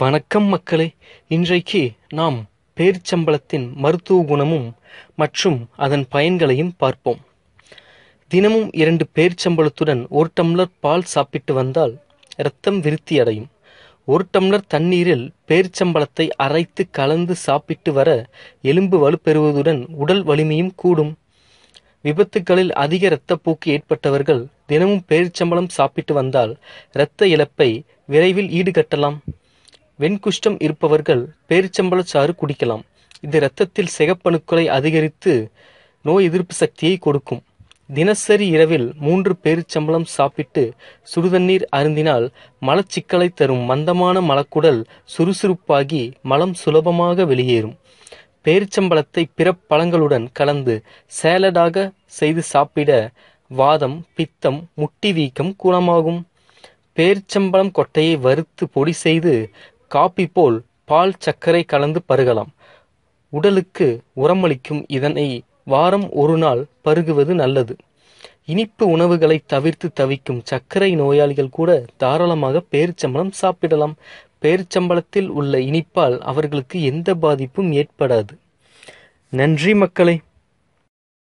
வணக்கம் மக்களே இன்றைக்கு நாம் பேரிச்சம்பளத்தின் மருத்துவ குணமும் மற்றும் அதன் பயன்களையும் பார்ப்போம் தினமும் இரண்டு பேரிச்சம்பளத்துடன் ஒரு டம்ளர் பால் சாப்பிட்டு வந்தால் இரத்தம் விருத்தி அடையும் ஒரு டம்ளர் தண்ணீரில் பேரிச்சம்பளத்தை அரைத்து கலந்து சாப்பிட்டு வர எலும்பு வலுப்பெறுவதுடன் உடல் வலிமையும் கூடும் விபத்துகளில் அதிக இரத்தப்போக்கு ஏற்பட்டவர்கள் தினமும் பேரிச்சம்பளம் சாப்பிட்டு வந்தால் இரத்த இழப்பை விரைவில் ஈடுகட்டலாம் வெண்குஷ்டம் இருப்பவர்கள் பேரிச்சம்பளச்சாறு குடிக்கலாம் இது இரத்தத்தில் சிகப்பணுக்களை அதிகரித்து நோய் எதிர்ப்பு சக்தியை கொடுக்கும் தினசரி இரவில் மூன்று பேரிச்சம்பளம் சாப்பிட்டு சுடுதண்ணீர் அருந்தினால் மலச்சிக்கலை தரும் மந்தமான மலக்குடல் சுறுசுறுப்பாகி மலம் சுலபமாக வெளியேறும் பேரிச்சம்பளத்தை பிற பழங்களுடன் கலந்து சேலடாக செய்து சாப்பிட வாதம் பித்தம் முட்டி வீக்கம் குணமாகும் பேரிச்சம்பழம் கொட்டையை வறுத்து பொடி செய்து காப்பி போல் பால் சர்க்கரை கலந்து பருகலாம் உடலுக்கு உரமளிக்கும் இதனை வாரம் ஒரு நாள் பருகுவது நல்லது இனிப்பு உணவுகளை தவிர்த்து தவிக்கும் சர்க்கரை நோயாளிகள் கூட தாராளமாக பேரிச்சம்பளம் சாப்பிடலாம் பேரிச்சம்பளத்தில் உள்ள இனிப்பால் அவர்களுக்கு எந்த பாதிப்பும் ஏற்படாது நன்றி மக்களை